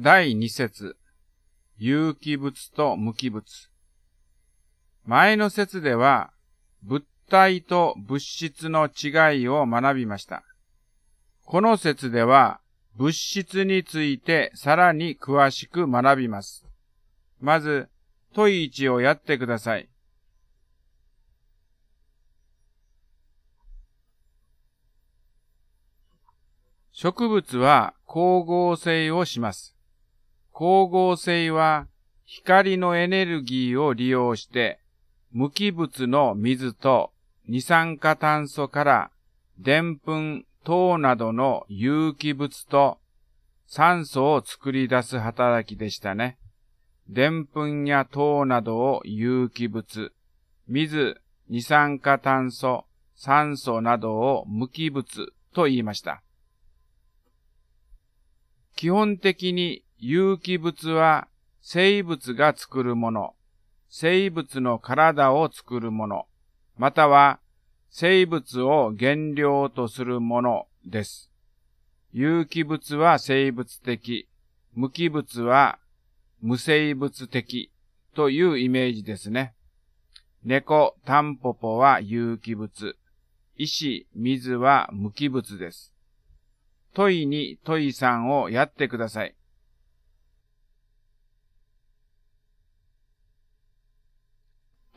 第2節、有機物と無機物。前の節では、物体と物質の違いを学びました。この節では、物質についてさらに詳しく学びます。まず、問い置をやってください。植物は光合成をします。光合成は光のエネルギーを利用して無機物の水と二酸化炭素からでんぷん、糖などの有機物と酸素を作り出す働きでしたね。でんぷんや糖などを有機物、水、二酸化炭素、酸素などを無機物と言いました。基本的に有機物は生物が作るもの、生物の体を作るもの、または生物を原料とするものです。有機物は生物的、無機物は無生物的というイメージですね。猫、タンポポは有機物、石、水は無機物です。問いに問いさんをやってください。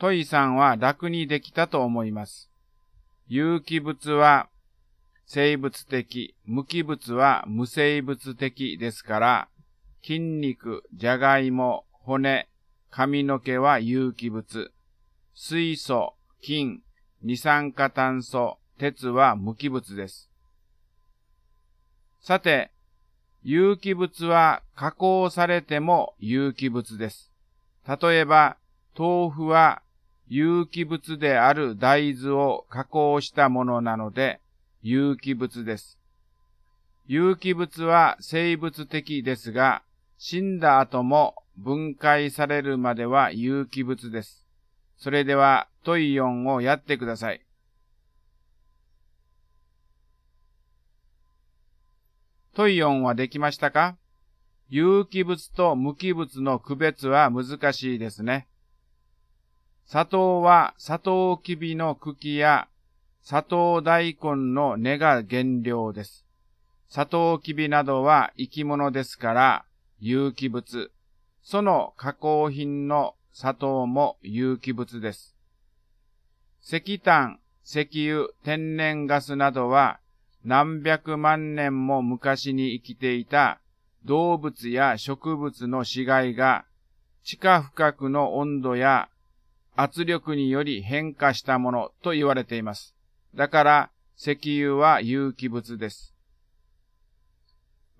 トイさんは楽にできたと思います。有機物は生物的、無機物は無生物的ですから、筋肉、じゃがいも、骨、髪の毛は有機物。水素、金、二酸化炭素、鉄は無機物です。さて、有機物は加工されても有機物です。例えば、豆腐は有機物である大豆を加工したものなので、有機物です。有機物は生物的ですが、死んだ後も分解されるまでは有機物です。それではトイオンをやってください。トイオンはできましたか有機物と無機物の区別は難しいですね。砂糖は砂糖きびの茎や砂糖大根の根が原料です。砂糖きびなどは生き物ですから有機物。その加工品の砂糖も有機物です。石炭、石油、天然ガスなどは何百万年も昔に生きていた動物や植物の死骸が地下深くの温度や圧力により変化したものと言われています。だから、石油は有機物です。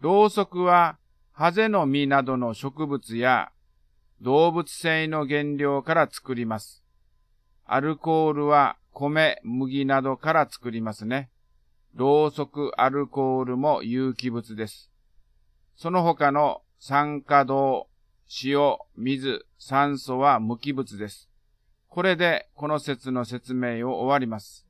ろうそくは、ハゼの実などの植物や動物性の原料から作ります。アルコールは米、麦などから作りますね。ろうそくアルコールも有機物です。その他の酸化銅、塩、水、酸素は無機物です。これでこの説の説明を終わります。